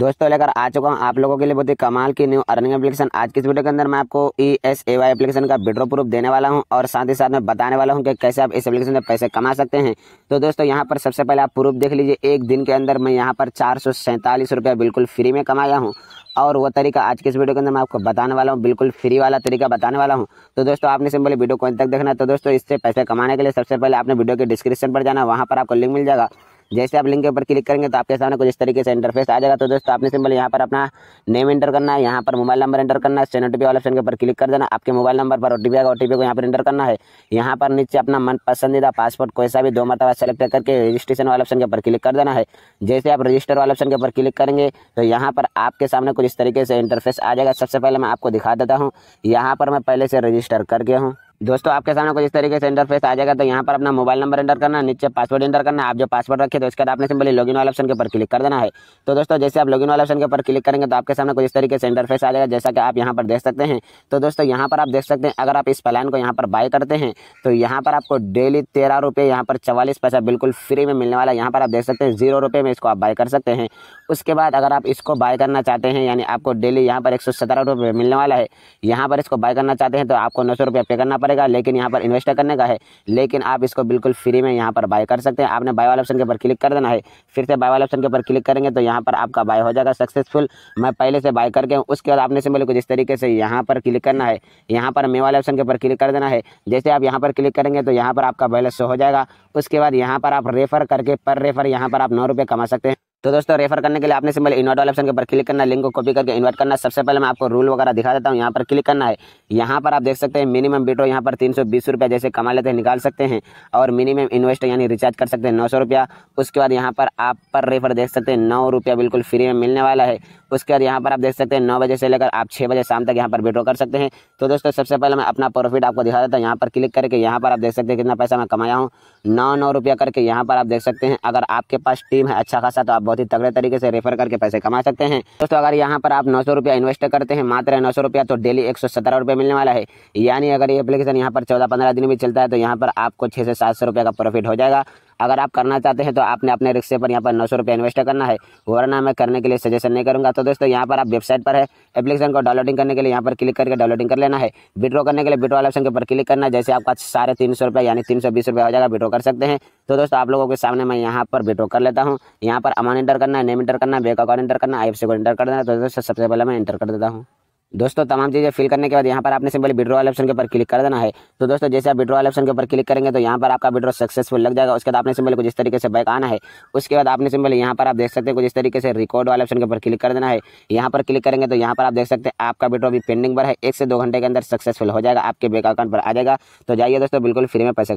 दोस्तों लेकर आ चुका हूँ आप लोगों के लिए बहुत ही कमाल की न्यू अर्निंग एप्लीकेशन आज की इस वीडियो के अंदर मैं आपको E S A Y application का विड्रो प्रूफ देने वाला हूँ और साथ ही साथ मैं बताने वाला हूँ कि कैसे आप इस एप्लीकेशन से पैसे कमा सकते हैं तो दोस्तों यहाँ पर सबसे पहले आप प्रूफ देख लीजिए एक दिन के अंदर मैं यहाँ पर चार रुपया बिल्कुल फ्री में कमाया हूँ और वो तरीका आज के इस वीडियो के अंदर मैं आपको बताने वाला हूँ बिल्कुल फ्री वाला तरीका बताने वाला हूँ तो दोस्तों आपने सिंपली वीडियो को अंत तक देखना तो दोस्तों इससे पैसे कमाने के लिए सबसे पहले आपने वीडियो के डिस्क्रिप्शन पर जाना वहाँ पर आपको लिंक मिल जाएगा जैसे आप लिंक के ऊपर क्लिक करेंगे तो आपके सामने कुछ इस तरीके से इंटरफेस आ जाएगा तो दोस्तों आपने सिंपल यहाँ पर अपना नेम एंटर करना है यहाँ पर मोबाइल नंबर एंटर करना है स्टेन ओ वाले ऑप्शन के ऊपर क्लिक कर देना आपके मोबाइल नंबर पर ओ टी आएगा ओ को यहाँ पर एंटर करना है यहाँ पर नीचे अपना मन पसंदीदा पासपोर्ट कोई सा भी दो मरतबा सेलेक्ट करके रजिस्ट्रेशन वाले ऑप्शन के ऊपर क्लिक कर देना है जैसे आप रजिस्टर वाले ऑप्शन के ऊपर क्लिक करेंगे तो यहाँ पर आपके सामने कुछ इस तरीके से इंटरफेस आ जाएगा सबसे पहले मैं आपको दिखा देता हूँ यहाँ पर मैं पहले से रजिस्टर कर गया हूँ दोस्तों आपके सामने कुछ इस तरीके से इंटरफेस आ जाएगा तो यहाँ पर अपना मोबाइल नंबर एंटर करना नीचे पासवर्ड एंटर करना आप जो पासवर्ड रखे तो उसके बाद आपने सिंपली लॉगिन वाले ऑप्शन के ऊपर क्लिक कर देना है तो दोस्तों जैसे आप लॉगिन वाले ऑप्शन के ऊपर क्लिक करेंगे तो आपके सामने कुछ इस तरीके से इंटरफेस आ जाएगा जैसा कि आप यहाँ पर देख सकते हैं तो दोस्तों यहाँ पर आप देख सकते हैं अगर आप इस प्लान को यहाँ पर बाय करते हैं तो यहाँ पर आपको डेली तेरह रुपये यहाँ पर चवालीस पैसा बिल्कुल फ्री में मिलने वाला है यहाँ पर आप देख सकते हैं जीरो रुपये में इसको आप बाय कर सकते हैं उसके बाद अगर आप इसको बाय करना चाहते हैं यानी आपको डेली यहाँ पर एक सौ सत्रह रुपये मिलने वाला है यहाँ पर इसको बाय करना चाहते हैं तो आपको नौ सौ रुपये पे करना पड़ेगा पड़ेगा लेकिन यहाँ पर इन्वेस्ट करने का है लेकिन आप इसको बिल्कुल फ्री में यहाँ पर बाय कर सकते हैं आपने बाय वाले ऑप्शन के ऊपर क्लिक कर देना है फिर से बाय वाले ऑप्शन के ऊपर क्लिक करेंगे तो यहाँ पर आपका बाय हो जाएगा सक्सेसफुल मैं पहले से बाय करके उसके बाद आपने मेरे को जिस तरीके से यहाँ पर क्लिक करना है यहाँ पर मे वाले ऑप्शन के ऊपर क्लिक कर देना है जैसे आप यहाँ पर क्लिक करेंगे तो यहाँ पर आपका बैलेंस हो जाएगा उसके बाद यहाँ पर आप रेफर करके पर रेफर यहाँ पर आप नौ रुपये कमा सकते हैं तो दोस्तों रेफर करने के लिए आपने सिंपल इन्वर्ट वाले ऑप्शन के ऊपर क्लिक करना लिंक को कॉपी करके इन्वर्ट करना सबसे पहले मैं आपको रूल वगैरह दिखा देता हूँ यहाँ पर क्लिक करना है यहाँ पर आप देख सकते हैं मिनिमम बिटो यहाँ पर तीन सौ बीस रुपया जैसे कमा लेते हैं निकाल सकते हैं और मिनिमम इन्वेस्ट यानी रिचार्ज कर सकते हैं नौ सौ रुपया उसके बाद यहाँ पर आप पर रेफर देख सकते हैं नौ रुपया बिल्कुल फ्री में मिलने वाला है उसके बाद यहाँ पर आप देख सकते हैं नौ बजे से लेकर आप छः बजे शाम तक यहाँ पर बिटो कर सकते हैं तो दोस्तों सबसे पहले मैं अपना प्रॉफिट आपको दिखा देता हूँ यहाँ पर क्लिक करके यहाँ पर आप देख सकते हैं कितना पैसा मैं कमाया हूँ नौ नौ रुपया करके यहाँ पर आप देख सकते हैं अगर आपके पास टीम है अच्छा खासा तो आप बहुत ही तगड़े तरीके से रेफर करके पैसे कमा सकते हैं दोस्तों अगर यहाँ पर आप नौ सौ रुपया इन्वेस्ट करते हैं मात्र नौ सौ रुपया तो डेली एक सौ सत्रह मिलने वाला है यानी अगर ये एप्लीकेशन यहाँ पर चौदह पंद्रह दिन भी चलता है तो यहाँ पर आपको छह से सात सौ रुपये का प्रॉफिट हो जाएगा अगर आप करना चाहते हैं तो आपने अपने रिक्शे पर यहाँ पर नौ सौ रुपये इन्वेस्ट करना है वरना मैं करने के लिए सजेशन नहीं करूँगा तो दोस्तों यहाँ पर आप वेबसाइट पर है एप्लीकेशन को डाउनलोडिंग करने के लिए यहाँ पर क्लिक करके डाउनलोडिंग कर लेना है विड्रॉ करने के लिए विड्रॉ वाले ऑप्शन के ऊपर क्लिक करना जैसे आपका साढ़े तीन सौ रुपये यानी तीन सौ बीस रुपये हो जाएगा विड्रॉ कर सकते हैं तो दोस्तों आप लोगों के सामने मैं यहाँ पर विड्रॉ कर लेता हूँ यहाँ पर अमाउंट इंटर करना है नेम इंटर करना है बैंक अकाउंट इंटर करना है आई एफ सी को इंटर करना है तो दोस्तों सबसे पहले मैं इंटर कर देता हूँ दोस्तों तमाम चीज़ें फिल करने के बाद यहाँ पर आपने सिंपली विड्रो वाले ऑप्शन के ऊपर क्लिक कर देना है तो दोस्तों जैसे आप विड्रॉ वाले ऑप्शन के ऊपर क्लिक करेंगे तो यहाँ पर आपका विड्रॉ सक्सेसफुल लग जाएगा उसके बाद आपने सिंपली कुछ इस तरीके से बैक आना है उसके बाद आपने सिंपली यहाँ पर आप देख सकते हैं कुछ इस तरीके से रिकॉर्ड वाले ऑप्शन के ऊपर क्लिक कर देना है यहाँ पर क्लिक करेंगे तो यहाँ पर आप देख सकते हैं आपका विड्रॉ भी पेंडिंग पर है एक से दो घंटे के अंदर सक्सेसफुल हो जाएगा आपके बैंक अकाउंट पर आ जाएगा तो जाइए दोस्तों बिल्कुल फ्री में पैसे